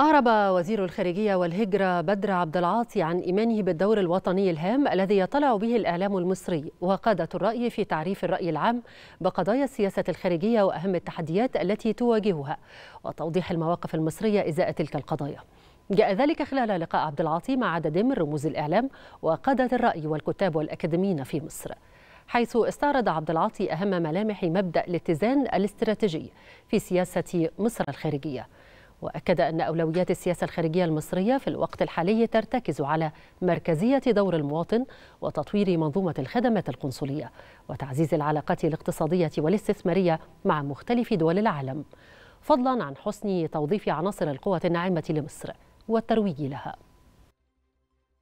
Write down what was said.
أعرب وزير الخارجية والهجرة بدر عبد العاطي عن إيمانه بالدور الوطني الهام الذي يطلع به الإعلام المصري وقادة الرأي في تعريف الرأي العام بقضايا السياسة الخارجية وأهم التحديات التي تواجهها وتوضيح المواقف المصرية إزاء تلك القضايا. جاء ذلك خلال لقاء عبد العاطي مع عدد من رموز الإعلام وقادة الرأي والكتاب والأكاديميين في مصر. حيث استعرض عبد العاطي أهم ملامح مبدأ الاتزان الاستراتيجي في سياسة مصر الخارجية. وأكد أن أولويات السياسة الخارجية المصرية في الوقت الحالي ترتكز على مركزية دور المواطن وتطوير منظومة الخدمات القنصلية وتعزيز العلاقات الاقتصادية والاستثمارية مع مختلف دول العالم فضلا عن حسن توظيف عناصر القوة الناعمة لمصر والترويج لها